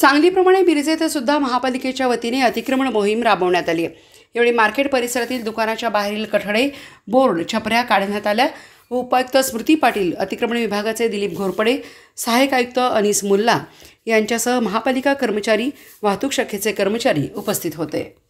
सांगलीप्रमाणे बिरजेत सुद्धा महापालिकेच्या वतीने अतिक्रमण मोहीम राबवण्यात आली आहे यावेळी मार्केट परिसरातील दुकानाच्या बाहेरील कठडे बोर्ड छपऱ्या काढण्यात आल्या व उपायुक्त स्मृती पाटील अतिक्रमण विभागाचे दिलीप घोरपडे सहाय्यक आयुक्त अनिस मुल्ला यांच्यासह महापालिका कर्मचारी वाहतूक शाखेचे कर्मचारी उपस्थित होते